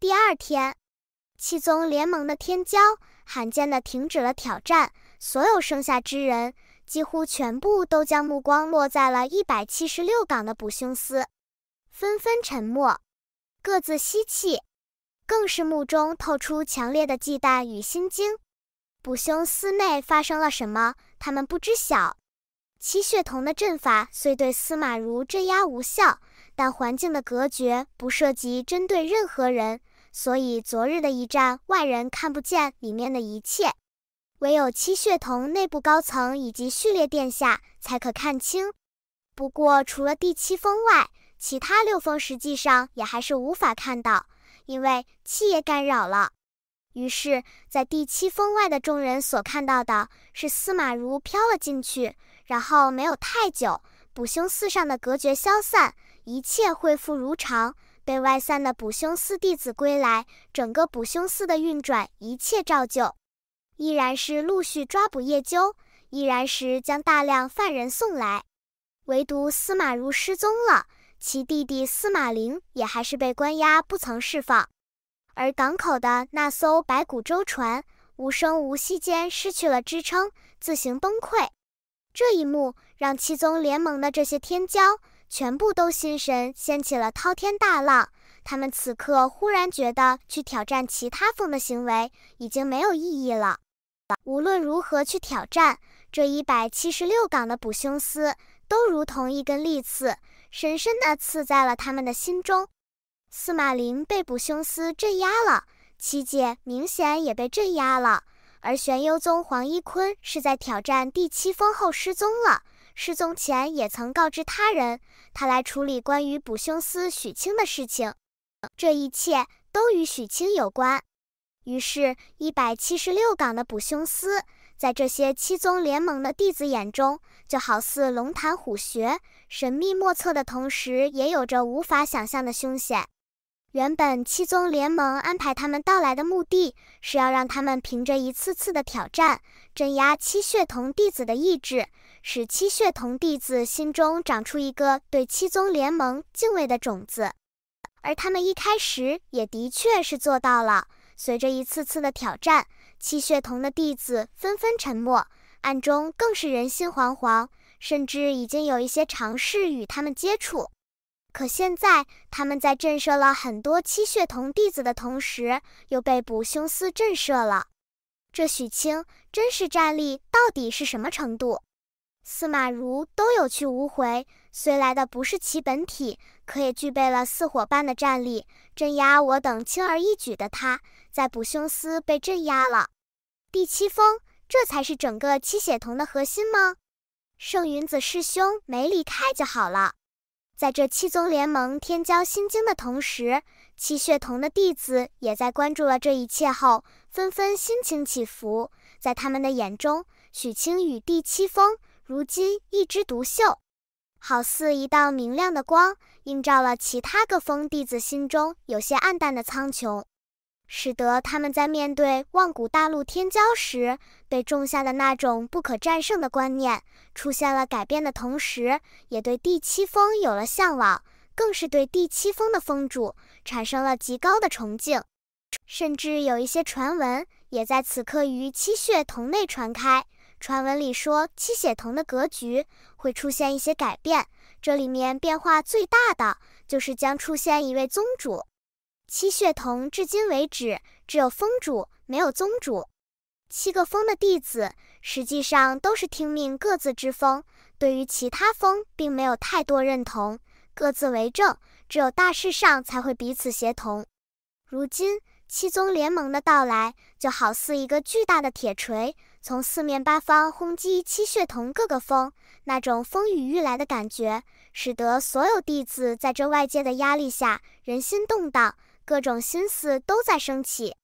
第二天，七宗联盟的天骄罕见的停止了挑战，所有剩下之人几乎全部都将目光落在了一百七十六港的卜凶司，纷纷沉默，各自吸气，更是目中透出强烈的忌惮与心惊。卜凶司内发生了什么，他们不知晓。七血瞳的阵法虽对司马如镇压无效，但环境的隔绝不涉及针对任何人。所以，昨日的一战，外人看不见里面的一切，唯有七血瞳内部高层以及序列殿下才可看清。不过，除了第七峰外，其他六峰实际上也还是无法看到，因为气也干扰了。于是，在第七峰外的众人所看到的是司马如飘了进去，然后没有太久，补凶寺上的隔绝消散，一切恢复如常。被外散的捕凶司弟子归来，整个捕凶司的运转一切照旧，依然是陆续抓捕叶秋，依然是将大量犯人送来，唯独司马如失踪了，其弟弟司马陵也还是被关押不曾释放。而港口的那艘白骨舟船无声无息间失去了支撑，自行崩溃。这一幕让七宗联盟的这些天骄。全部都心神掀起了滔天大浪，他们此刻忽然觉得去挑战其他峰的行为已经没有意义了。无论如何去挑战，这一百七十六岗的捕凶丝都如同一根利刺，深深地刺在了他们的心中。司马琳被捕凶丝镇压了，七姐明显也被镇压了，而玄幽宗黄一坤是在挑战第七峰后失踪了。失踪前也曾告知他人，他来处理关于捕凶司许清的事情，这一切都与许清有关。于是，一百七十六港的捕凶司，在这些七宗联盟的弟子眼中，就好似龙潭虎穴，神秘莫测的同时，也有着无法想象的凶险。原本七宗联盟安排他们到来的目的是要让他们凭着一次次的挑战，镇压七血瞳弟子的意志，使七血瞳弟子心中长出一个对七宗联盟敬畏的种子。而他们一开始也的确是做到了。随着一次次的挑战，七血瞳的弟子纷纷沉默，暗中更是人心惶惶，甚至已经有一些尝试与他们接触。可现在，他们在震慑了很多七血瞳弟子的同时，又被卜凶司震慑了。这许清真实战力到底是什么程度？司马如都有去无回，虽来的不是其本体，可也具备了四伙伴的战力，镇压我等轻而易举的。他在卜凶司被镇压了。第七峰，这才是整个七血瞳的核心吗？圣云子师兄没离开就好了。在这七宗联盟天骄心惊的同时，七血童的弟子也在关注了这一切后，纷纷心情起伏。在他们的眼中，许清与第七峰如今一枝独秀，好似一道明亮的光，映照了其他各峰弟子心中有些暗淡的苍穹。使得他们在面对万古大陆天骄时被种下的那种不可战胜的观念出现了改变的同时，也对第七峰有了向往，更是对第七峰的峰主产生了极高的崇敬。甚至有一些传闻也在此刻于七血瞳内传开，传闻里说七血瞳的格局会出现一些改变，这里面变化最大的就是将出现一位宗主。七血瞳至今为止，只有峰主，没有宗主。七个峰的弟子实际上都是听命各自之峰，对于其他峰并没有太多认同，各自为政。只有大事上才会彼此协同。如今七宗联盟的到来，就好似一个巨大的铁锤，从四面八方轰击七血瞳各个峰，那种风雨欲来的感觉，使得所有弟子在这外界的压力下人心动荡。各种心思都在升起，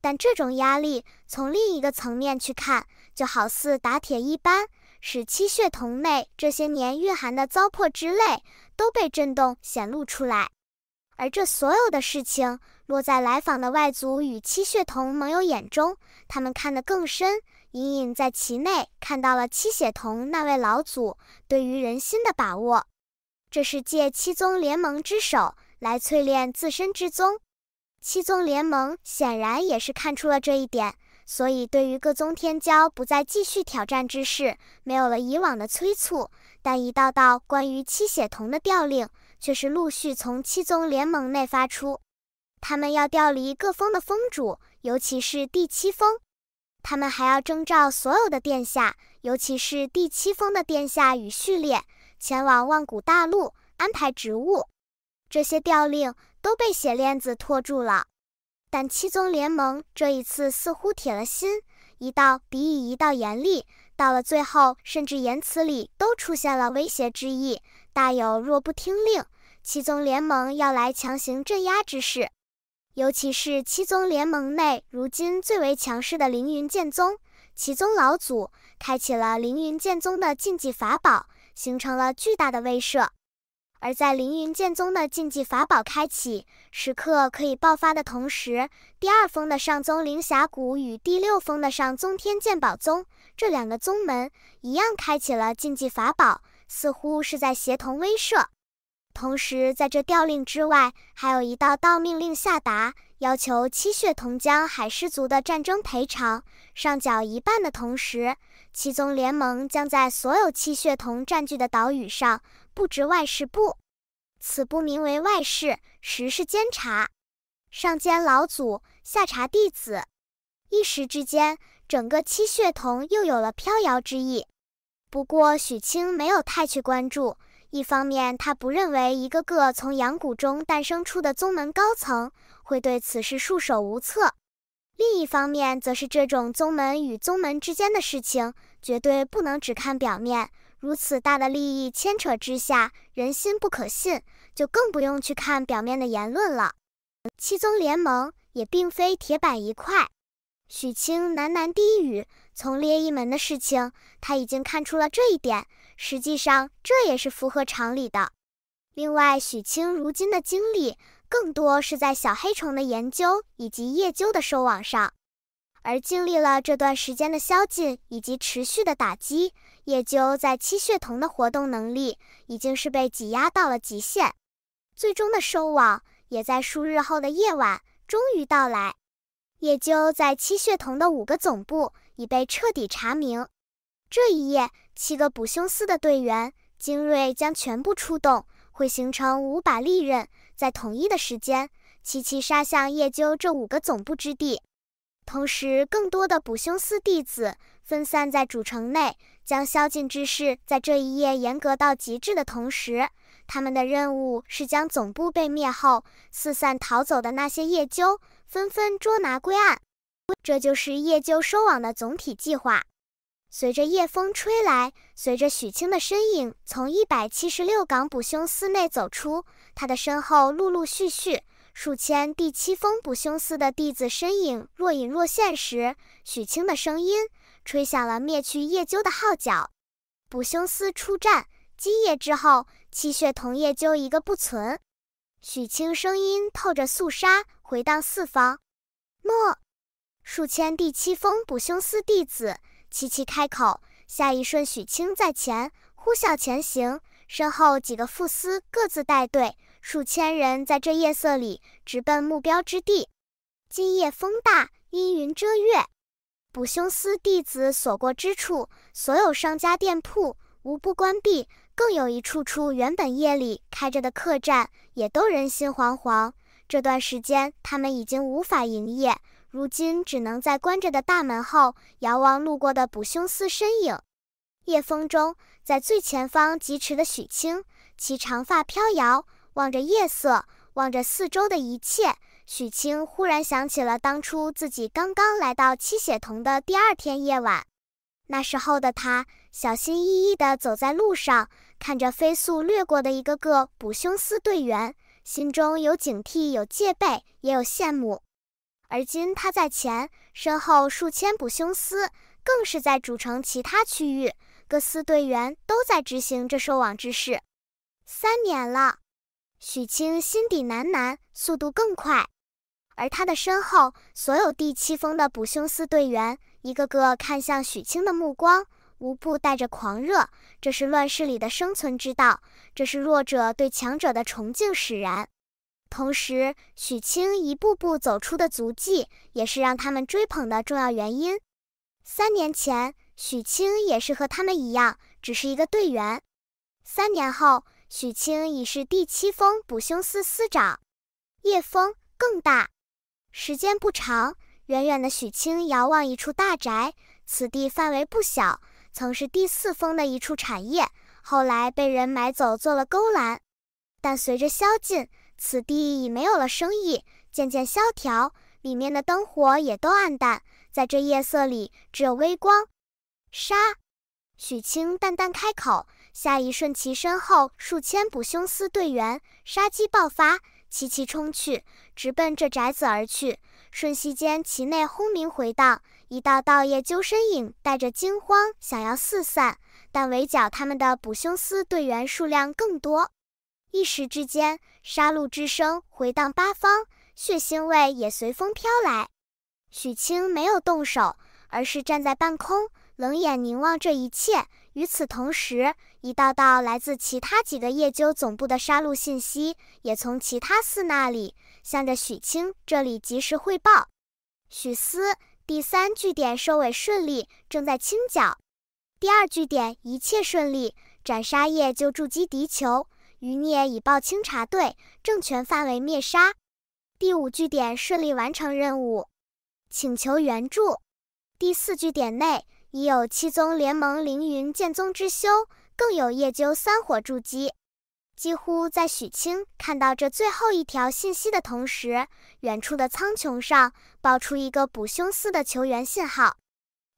但这种压力从另一个层面去看，就好似打铁一般，使七血瞳内这些年蕴含的糟粕之泪都被震动显露出来。而这所有的事情落在来访的外族与七血瞳盟友眼中，他们看得更深，隐隐在其内看到了七血瞳那位老祖对于人心的把握。这是借七宗联盟之手。来淬炼自身之宗，七宗联盟显然也是看出了这一点，所以对于各宗天骄不再继续挑战之事，没有了以往的催促，但一道道关于七血瞳的调令却是陆续从七宗联盟内发出。他们要调离各峰的峰主，尤其是第七峰。他们还要征召所有的殿下，尤其是第七峰的殿下与序列，前往万古大陆安排职务。这些调令都被血链子拖住了，但七宗联盟这一次似乎铁了心，一道比以一道严厉，到了最后，甚至言辞里都出现了威胁之意，大有若不听令，七宗联盟要来强行镇压之势。尤其是七宗联盟内如今最为强势的凌云剑宗，其宗老祖开启了凌云剑宗的禁忌法宝，形成了巨大的威慑。而在凌云剑宗的禁忌法宝开启时刻可以爆发的同时，第二峰的上宗灵峡谷与第六峰的上宗天剑宝宗这两个宗门一样开启了禁忌法宝，似乎是在协同威慑。同时，在这调令之外，还有一道道命令下达。要求七血同将海狮族的战争赔偿上缴一半的同时，七宗联盟将在所有七血同占据的岛屿上布置外事部，此部名为外事，实是监察，上监老祖，下察弟子。一时之间，整个七血同又有了飘摇之意。不过许清没有太去关注。一方面，他不认为一个个从阳谷中诞生出的宗门高层会对此事束手无策；另一方面，则是这种宗门与宗门之间的事情，绝对不能只看表面。如此大的利益牵扯之下，人心不可信，就更不用去看表面的言论了。七宗联盟也并非铁板一块。许清喃喃低语：“从猎一门的事情，他已经看出了这一点。实际上，这也是符合常理的。另外，许清如今的精力，更多是在小黑虫的研究以及叶鸠的收网上。而经历了这段时间的宵禁以及持续的打击，叶鸠在七血瞳的活动能力已经是被挤压到了极限。最终的收网，也在数日后的夜晚终于到来。”叶究在七血瞳的五个总部已被彻底查明。这一夜，七个捕凶司的队员精锐将全部出动，会形成五把利刃，在统一的时间齐齐杀向叶鸠这五个总部之地。同时，更多的捕凶司弟子分散在主城内，将宵禁之事在这一夜严格到极致的同时，他们的任务是将总部被灭后四散逃走的那些叶鸠纷纷捉拿归案，这就是叶鸠收网的总体计划。随着夜风吹来，随着许清的身影从一百七十六港捕凶司内走出，他的身后陆陆续续数千第七峰捕凶司的弟子身影若隐若现时，许清的声音吹响了灭去叶鸠的号角。捕凶司出战，今夜之后，气血同叶鸠一个不存。许清声音透着肃杀，回荡四方。诺，数千第七峰捕凶司弟子齐齐开口。下一瞬，许清在前，呼啸前行，身后几个副司各自带队，数千人在这夜色里直奔目标之地。今夜风大，阴云遮月，捕凶司弟子所过之处，所有商家店铺无不关闭。更有一处处原本夜里开着的客栈，也都人心惶惶。这段时间，他们已经无法营业，如今只能在关着的大门后，遥望路过的捕凶司身影。夜风中，在最前方疾驰的许清，其长发飘摇，望着夜色，望着四周的一切。许清忽然想起了当初自己刚刚来到七血童的第二天夜晚，那时候的他。小心翼翼地走在路上，看着飞速掠过的一个个捕凶司队员，心中有警惕，有戒备，也有羡慕。而今他在前，身后数千捕凶司，更是在主城其他区域，各司队员都在执行这收网之事。三年了，许清心底喃喃，速度更快。而他的身后，所有第七峰的捕凶司队员，一个个看向许清的目光。无不带着狂热，这是乱世里的生存之道，这是弱者对强者的崇敬使然。同时，许清一步步走出的足迹，也是让他们追捧的重要原因。三年前，许清也是和他们一样，只是一个队员。三年后，许清已是第七峰捕凶司司长。叶峰更大。时间不长，远远的许清遥望一处大宅，此地范围不小。曾是第四峰的一处产业，后来被人买走做了勾栏。但随着宵禁，此地已没有了生意，渐渐萧条，里面的灯火也都暗淡。在这夜色里，只有微光。杀！许清淡淡开口，下一瞬，其身后数千捕凶司队员杀机爆发，齐齐冲去，直奔这宅子而去。瞬息间，其内轰鸣回荡。一道道夜鸠身影带着惊慌，想要四散，但围剿他们的捕凶司队员数量更多。一时之间，杀戮之声回荡八方，血腥味也随风飘来。许清没有动手，而是站在半空，冷眼凝望这一切。与此同时，一道道来自其他几个夜鸠总部的杀戮信息，也从其他四那里，向着许清这里及时汇报。许思。第三据点收尾顺利，正在清剿。第二据点一切顺利，斩杀叶鸠筑基敌酋，余孽已报清查队，政权范围灭杀。第五据点顺利完成任务，请求援助。第四据点内已有七宗联盟凌云剑宗之修，更有叶鸠三火筑基。几乎在许清看到这最后一条信息的同时，远处的苍穹上爆出一个捕凶司的求援信号。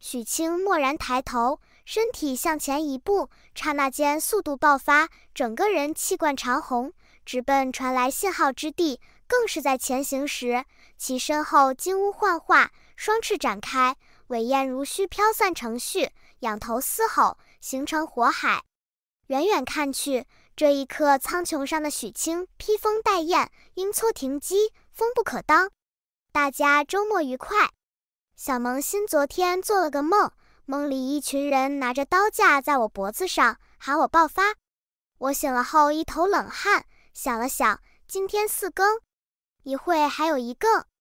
许清蓦然抬头，身体向前一步，刹那间速度爆发，整个人气贯长虹，直奔传来信号之地。更是在前行时，其身后金乌幻化，双翅展开，尾焰如须飘散成絮，仰头嘶吼，形成火海。远远看去。这一刻，苍穹上的许清披风带燕，鹰错停机，风不可当。大家周末愉快。小萌新昨天做了个梦，梦里一群人拿着刀架在我脖子上，喊我爆发。我醒了后一头冷汗，想了想，今天四更，一会还有一个。